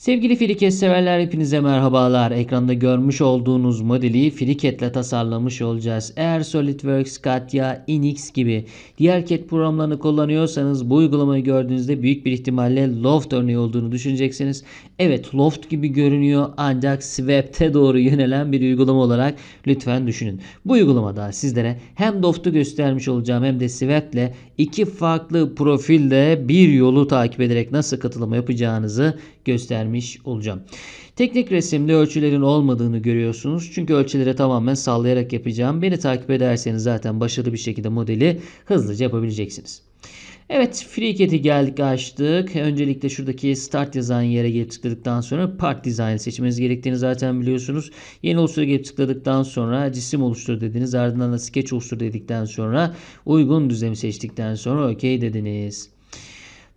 Sevgili Filiket severler hepinize merhabalar. Ekranda görmüş olduğunuz modeli Filiketle tasarlamış olacağız. Eğer SolidWorks, Katya, Inix gibi diğer CAD programlarını kullanıyorsanız bu uygulamayı gördüğünüzde büyük bir ihtimalle Loft örneği olduğunu düşüneceksiniz. Evet Loft gibi görünüyor ancak Swep'te doğru yönelen bir uygulama olarak lütfen düşünün. Bu uygulamada sizlere hem Loft'u göstermiş olacağım hem de Swep'le iki farklı profilde bir yolu takip ederek nasıl katılım yapacağınızı göstermiş vermiş olacağım. Teknik resimde ölçülerin olmadığını görüyorsunuz. Çünkü ölçülere tamamen sallayarak yapacağım. Beni takip ederseniz zaten başarılı bir şekilde modeli hızlıca yapabileceksiniz. Evet FreeCAD'i geldik açtık. Öncelikle şuradaki Start yazan yere gelip tıkladıktan sonra Part Design seçmeniz gerektiğini zaten biliyorsunuz. Yeni oluştur gelip tıkladıktan sonra cisim oluştur dediniz. Ardından da Sketch oluştur dedikten sonra uygun düzlemi seçtikten sonra OK dediniz.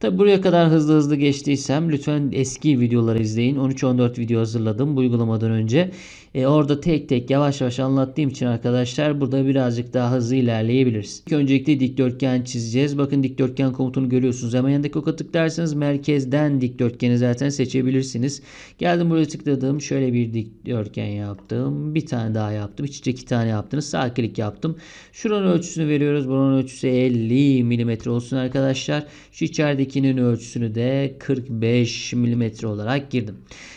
Tabi buraya kadar hızlı hızlı geçtiysem lütfen eski videoları izleyin. 13-14 video hazırladım bu uygulamadan önce. E, orada tek tek yavaş yavaş anlattığım için arkadaşlar burada birazcık daha hızlı ilerleyebiliriz. İlk öncelikle dikdörtgen çizeceğiz. Bakın dikdörtgen komutunu görüyorsunuz. Hemen yanındaki oka tıklarsanız merkezden dikdörtgeni zaten seçebilirsiniz. Geldim buraya tıkladım. Şöyle bir dikdörtgen yaptım. Bir tane daha yaptım. İç içe iki tane yaptınız. Sağ klik yaptım. Şuranın ölçüsünü veriyoruz. Buranın ölçüsü 50 mm olsun arkadaşlar. Şu içeridekinin ölçüsünü de 45 mm olarak girdim.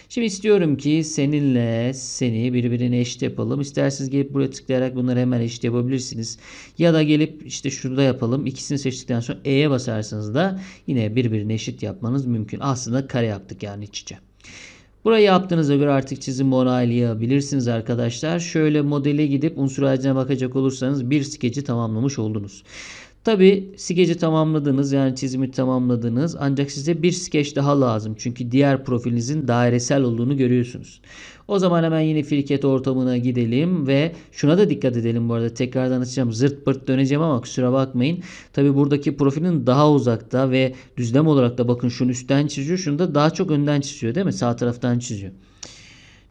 Şimdi istiyorum ki seninle seni saniye birbirine eşit yapalım. İsterseniz gelip buraya tıklayarak bunları hemen eşit yapabilirsiniz. Ya da gelip işte şurada yapalım. İkisini seçtikten sonra E'ye basarsanız da yine birbirine eşit yapmanız mümkün. Aslında kare yaptık yani iç içe. Burayı yaptığınızda göre artık çizim onaylayabilirsiniz arkadaşlar. Şöyle modele gidip unsur ağacına bakacak olursanız bir skeci tamamlamış oldunuz. Tabi skeci tamamladınız yani çizimi tamamladınız ancak size bir skeç daha lazım. Çünkü diğer profilinizin dairesel olduğunu görüyorsunuz. O zaman hemen yine Firket ortamına gidelim ve şuna da dikkat edelim bu arada tekrardan açacağım zırt pırt döneceğim ama kusura bakmayın. Tabi buradaki profilin daha uzakta ve düzlem olarak da bakın şunu üstten çiziyor şunu da daha çok önden çiziyor değil mi sağ taraftan çiziyor.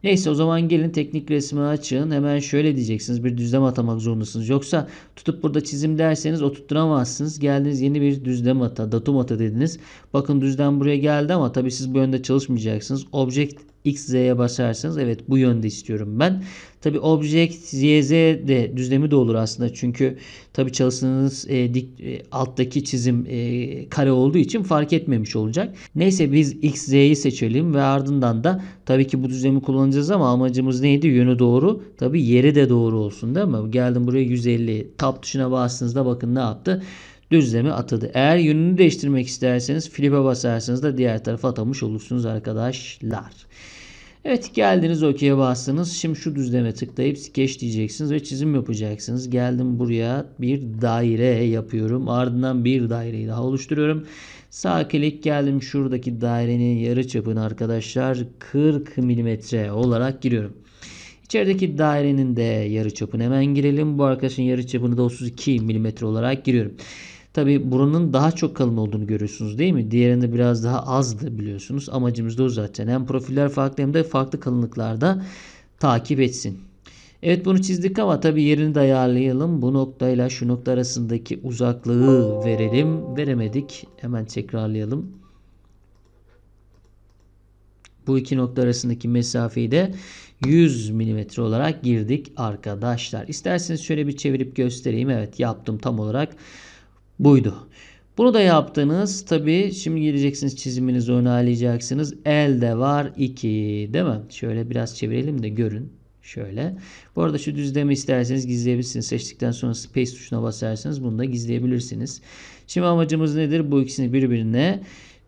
Neyse o zaman gelin teknik resmi açın. Hemen şöyle diyeceksiniz. Bir düzlem atamak zorundasınız. Yoksa tutup burada çizim derseniz oturtturamazsınız. Geldiniz yeni bir düzlem ata, datum ata dediniz. Bakın düzlem buraya geldi ama tabii siz bu yönde çalışmayacaksınız. Object XZ'ye basarsanız evet bu yönde istiyorum ben. Tabi object Y, de düzlemi de olur aslında. Çünkü tabi çalıştığınız e, dik, e, alttaki çizim e, kare olduğu için fark etmemiş olacak. Neyse biz XZ'yi seçelim ve ardından da tabi ki bu düzlemi kullanacağız ama amacımız neydi? Yönü doğru. Tabi yeri de doğru olsun değil mi? Geldim buraya 150. Tab tuşuna bastığınızda bakın ne yaptı? düzleme atadı. Eğer yönünü değiştirmek isterseniz flip'e basarsanız da diğer tarafa atamış olursunuz arkadaşlar. Evet geldiniz OK'ye bastınız. Şimdi şu düzleme tıklayıp sketch diyeceksiniz ve çizim yapacaksınız. Geldim buraya bir daire yapıyorum. Ardından bir daireyi daha oluşturuyorum. Sağ klik geldim şuradaki dairenin yarı çapını arkadaşlar 40 mm olarak giriyorum. İçerideki dairenin de yarı çapını hemen girelim. Bu arkadaşın yarı çapını da 32 mm olarak giriyorum. Tabi buranın daha çok kalın olduğunu görüyorsunuz değil mi? Diğerinde biraz daha azdı biliyorsunuz. Amacımız da o zaten. Hem profiller farklı hem de farklı kalınlıklarda takip etsin. Evet bunu çizdik ama tabi yerini de ayarlayalım. Bu noktayla şu nokta arasındaki uzaklığı verelim. Veremedik. Hemen tekrarlayalım. Bu iki nokta arasındaki mesafeyi de 100 mm olarak girdik arkadaşlar. İsterseniz şöyle bir çevirip göstereyim. Evet yaptım tam olarak buydu. Bunu da yaptınız. Tabi şimdi geleceksiniz çiziminizi onaylayacaksınız. Elde var 2 değil mi? Şöyle biraz çevirelim de görün. Şöyle. Bu arada şu düzlemi isterseniz gizleyebilirsiniz. Seçtikten sonra space tuşuna basarsanız bunu da gizleyebilirsiniz. Şimdi amacımız nedir? Bu ikisini birbirine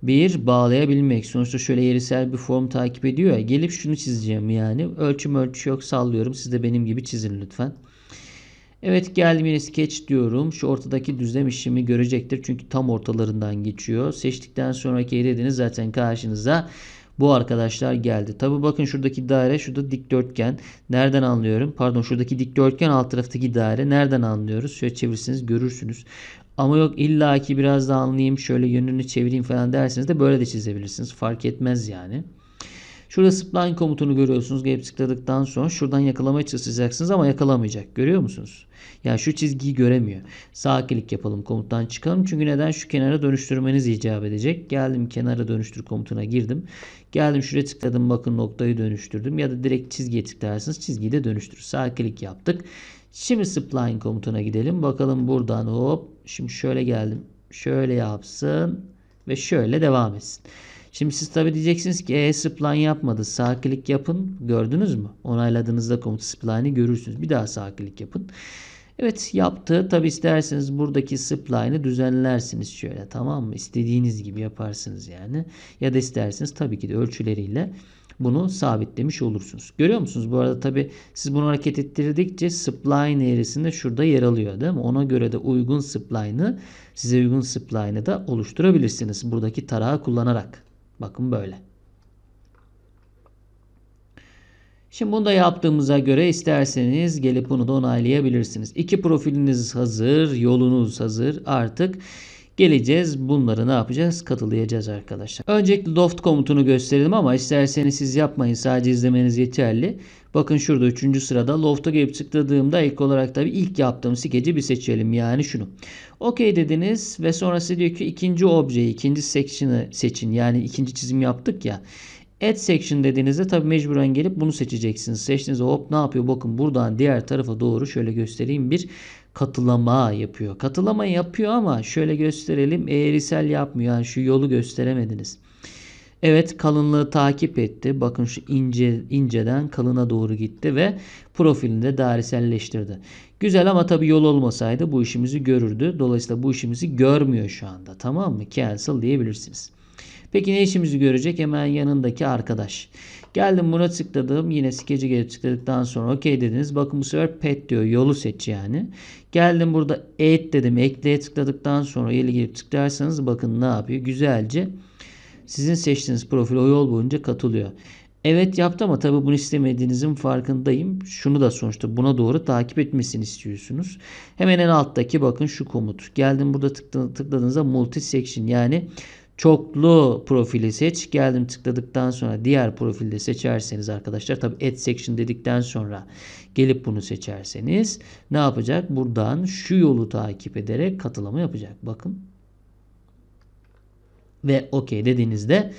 bir bağlayabilmek. Sonuçta şöyle yerisel bir form takip ediyor ya. Gelip şunu çizeceğim yani. Ölçüm ölçü yok sallıyorum. Siz de benim gibi çizin lütfen. Evet gelmeli skeç diyorum. Şu ortadaki düzlem işimi görecektir. Çünkü tam ortalarından geçiyor. Seçtikten sonraki hedefiniz zaten karşınıza bu arkadaşlar geldi. Tabi bakın şuradaki daire şurada dikdörtgen. Nereden anlıyorum? Pardon şuradaki dikdörtgen alt taraftaki daire. Nereden anlıyoruz? Şöyle çevirsiniz görürsünüz. Ama yok illaki biraz da anlayayım şöyle yönünü çevireyim falan derseniz de böyle de çizebilirsiniz. Fark etmez yani. Şurada spline komutunu görüyorsunuz. Gelip tıkladıktan sonra şuradan yakalamaya çalışacaksınız ama yakalamayacak. Görüyor musunuz? Yani şu çizgiyi göremiyor. Sakinlik yapalım komuttan çıkalım. Çünkü neden? Şu kenara dönüştürmeniz icap edecek. Geldim kenara dönüştür komutuna girdim. Geldim şuraya tıkladım. Bakın noktayı dönüştürdüm. Ya da direkt çizgiye tıklarsınız. Çizgiyi de dönüştür. Sakinlik yaptık. Şimdi spline komutuna gidelim. Bakalım buradan hop. Şimdi şöyle geldim. Şöyle yapsın ve şöyle devam etsin. Şimdi siz tabi diyeceksiniz ki e, spline yapmadı. Sağ klik yapın. Gördünüz mü? Onayladığınızda komut spline'i görürsünüz. Bir daha sağ klik yapın. Evet yaptı. Tabi isterseniz buradaki spline'ı düzenlersiniz şöyle tamam mı? İstediğiniz gibi yaparsınız yani. Ya da isterseniz tabii ki de ölçüleriyle bunu sabitlemiş olursunuz. Görüyor musunuz? Bu arada tabi siz bunu hareket ettirdikçe spline eğrisinde şurada yer alıyor değil mi? Ona göre de uygun spline'ı size uygun spline'ı da oluşturabilirsiniz. Buradaki tarağı kullanarak. Bakın böyle. Şimdi bunu da yaptığımıza göre isterseniz gelip bunu da onaylayabilirsiniz. İki profiliniz hazır, yolunuz hazır. Artık geleceğiz. Bunları ne yapacağız? Katılayacağız arkadaşlar. Öncelikle loft komutunu gösterelim ama isterseniz siz yapmayın. Sadece izlemeniz yeterli. Bakın şurada 3. sırada loft'a gelip tıkladığımda ilk olarak tabii ilk yaptığım skeci bir seçelim. Yani şunu. Okey dediniz ve sonra diyor ki ikinci objeyi, ikinci section'ı seçin. Yani ikinci çizim yaptık ya. Add section dediğinizde tabi mecburen gelip bunu seçeceksiniz. Seçtiğinizde hop ne yapıyor? Bakın buradan diğer tarafa doğru şöyle göstereyim. Bir katılama yapıyor. Katılama yapıyor ama şöyle gösterelim eğrisel yapmıyor. Yani şu yolu gösteremediniz. Evet kalınlığı takip etti. Bakın şu ince inceden kalına doğru gitti ve profilini de daireselleştirdi. Güzel ama tabii yol olmasaydı bu işimizi görürdü. Dolayısıyla bu işimizi görmüyor şu anda. Tamam mı? Cancel diyebilirsiniz. Peki ne işimizi görecek? Hemen yanındaki Arkadaş. Geldim buna tıkladım. Yine skeci gelip tıkladıktan sonra okey dediniz. Bakın bu sefer pet diyor. Yolu seç yani. Geldim burada add dedim. Ekle'ye tıkladıktan sonra yeri gelip tıklarsanız bakın ne yapıyor. Güzelce sizin seçtiğiniz profil o yol boyunca katılıyor. Evet yaptı ama tabi bunu istemediğinizin farkındayım. Şunu da sonuçta buna doğru takip etmesini istiyorsunuz. Hemen en alttaki bakın şu komut. Geldim burada tıkladığınızda multi section yani Çoklu profili seç. Geldim tıkladıktan sonra diğer profilde seçerseniz arkadaşlar tabi add section dedikten sonra gelip bunu seçerseniz ne yapacak? Buradan şu yolu takip ederek katılımı yapacak. Bakın ve OK dediğinizde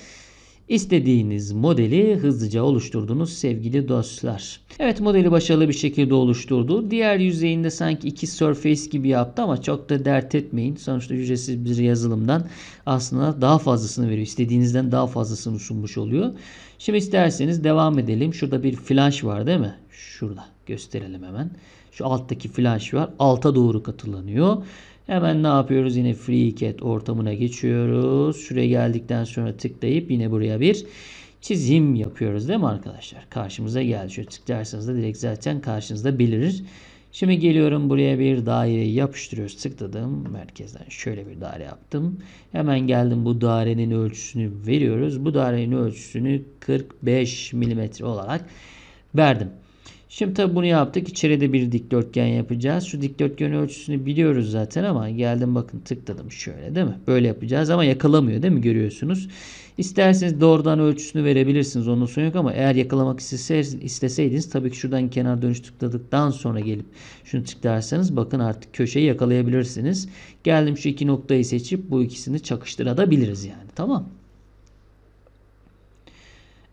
İstediğiniz modeli hızlıca oluşturdunuz sevgili dostlar. Evet modeli başarılı bir şekilde oluşturdu. Diğer yüzeyinde sanki iki surface gibi yaptı ama çok da dert etmeyin. Sonuçta ücretsiz bir yazılımdan aslında daha fazlasını veriyor. İstediğinizden daha fazlasını sunmuş oluyor. Şimdi isterseniz devam edelim. Şurada bir flash var değil mi? Şurada gösterelim hemen. Şu alttaki flash var. Alta doğru katılanıyor. Hemen ne yapıyoruz? Yine FreeCAD ortamına geçiyoruz. Şuraya geldikten sonra tıklayıp yine buraya bir çizim yapıyoruz değil mi arkadaşlar? Karşımıza geldi. Şöyle tıklarsanız da direkt zaten karşınızda belirir. Şimdi geliyorum buraya bir daire yapıştırıyoruz. Tıkladım. Merkezden şöyle bir daire yaptım. Hemen geldim bu dairenin ölçüsünü veriyoruz. Bu dairenin ölçüsünü 45 mm olarak verdim. Şimdi tabi bunu yaptık. İçeride bir dikdörtgen yapacağız. Şu dikdörtgen ölçüsünü biliyoruz zaten ama geldim bakın tıkladım şöyle değil mi? Böyle yapacağız ama yakalamıyor değil mi? Görüyorsunuz. İsterseniz doğrudan ölçüsünü verebilirsiniz. Onun sorun yok ama eğer yakalamak isteseydiniz tabii ki şuradan kenar dönüş tıkladıktan sonra gelip şunu tıklarsanız bakın artık köşeyi yakalayabilirsiniz. Geldim şu iki noktayı seçip bu ikisini çakıştırabiliriz yani. Tamam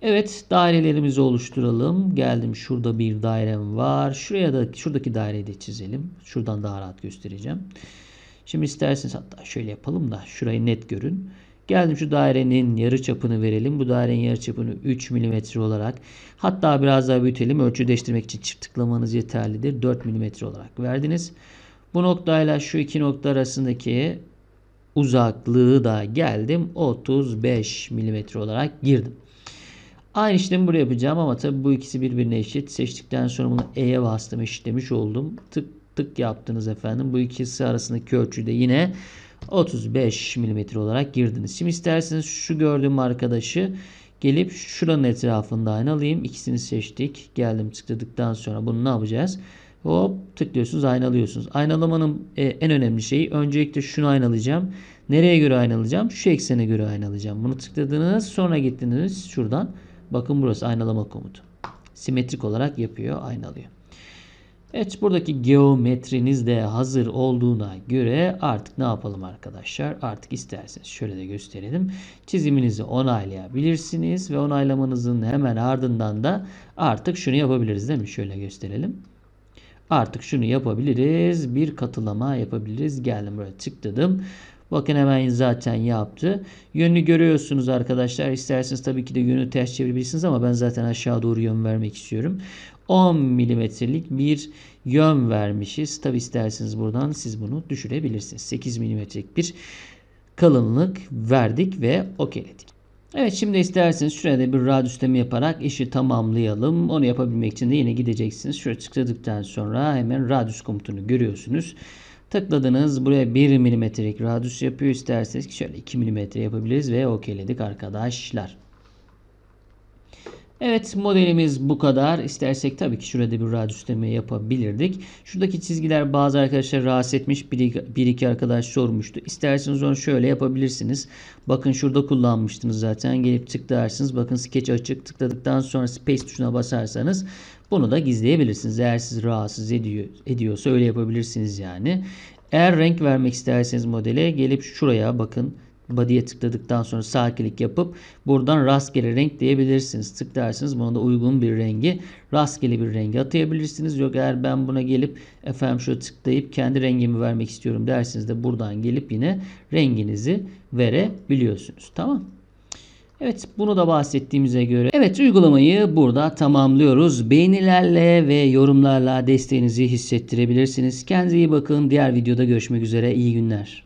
Evet dairelerimizi oluşturalım. Geldim şurada bir dairem var. Şuraya da şuradaki daireyi de çizelim. Şuradan daha rahat göstereceğim. Şimdi isterseniz hatta şöyle yapalım da şurayı net görün. Geldim şu dairenin yarı çapını verelim. Bu dairenin yarı çapını 3 mm olarak hatta biraz daha büyütelim. Ölçü değiştirmek için çift tıklamanız yeterlidir. 4 mm olarak verdiniz. Bu noktayla şu iki nokta arasındaki uzaklığı da geldim. 35 mm olarak girdim. Aynı işlemi buraya yapacağım ama tabii bu ikisi birbirine eşit. Seçtikten sonra bunu E'ye bastım eşitlemiş oldum. Tık tık yaptınız efendim. Bu ikisi arasındaki ölçüde yine 35 mm olarak girdiniz. Şimdi isterseniz şu gördüğüm arkadaşı gelip şuranın etrafında aynı alayım. İkisini seçtik. Geldim tıkladıktan sonra bunu ne yapacağız? Hop tıklıyorsunuz aynalıyorsunuz. Aynalamanın e, en önemli şeyi öncelikle şunu aynalayacağım. Nereye göre aynalayacağım? Şu eksene göre aynalayacağım. Bunu tıkladınız sonra gittiniz şuradan Bakın burası aynalama komutu. Simetrik olarak yapıyor, aynalıyor. Evet buradaki geometriniz de hazır olduğuna göre artık ne yapalım arkadaşlar? Artık isterseniz şöyle de gösterelim. Çiziminizi onaylayabilirsiniz ve onaylamanızın hemen ardından da artık şunu yapabiliriz değil mi? Şöyle gösterelim. Artık şunu yapabiliriz. Bir katılama yapabiliriz. Geldim buraya tıkladım. Bakın hemen zaten yaptı. Yönünü görüyorsunuz arkadaşlar. İsterseniz tabii ki de yönü ters çevirebilirsiniz ama ben zaten aşağı doğru yön vermek istiyorum. 10 milimetrelik bir yön vermişiz. Tabi isterseniz buradan siz bunu düşürebilirsiniz. 8 milimetrelik bir kalınlık verdik ve okeyledik. Evet şimdi isterseniz şurada da bir radyüsleme yaparak işi tamamlayalım. Onu yapabilmek için de yine gideceksiniz. Şöyle tıkladıktan sonra hemen radyüs komutunu görüyorsunuz. Tıkladınız. Buraya 1 milimetrelik radius yapıyor. İsterseniz ki şöyle 2 milimetre yapabiliriz ve okeyledik arkadaşlar. Evet modelimiz bu kadar. İstersek tabii ki şurada bir radius deme yapabilirdik. Şuradaki çizgiler bazı arkadaşlar rahatsız etmiş. Bir, bir iki arkadaş sormuştu. İsterseniz onu şöyle yapabilirsiniz. Bakın şurada kullanmıştınız zaten. Gelip tıklarsınız. Bakın sketch açık. Tıkladıktan sonra space tuşuna basarsanız bunu da gizleyebilirsiniz. Eğer sizi rahatsız ediyor, ediyorsa öyle yapabilirsiniz yani. Eğer renk vermek isterseniz modele gelip şuraya bakın body'e tıkladıktan sonra sağ yapıp buradan rastgele renk diyebilirsiniz. Tıklarsınız buna da uygun bir rengi rastgele bir rengi atayabilirsiniz. Yok eğer ben buna gelip efendim şöyle tıklayıp kendi rengimi vermek istiyorum dersiniz de buradan gelip yine renginizi verebiliyorsunuz. Tamam Evet bunu da bahsettiğimize göre. Evet uygulamayı burada tamamlıyoruz. Beğenilerle ve yorumlarla desteğinizi hissettirebilirsiniz. Kendinize iyi bakın. Diğer videoda görüşmek üzere. İyi günler.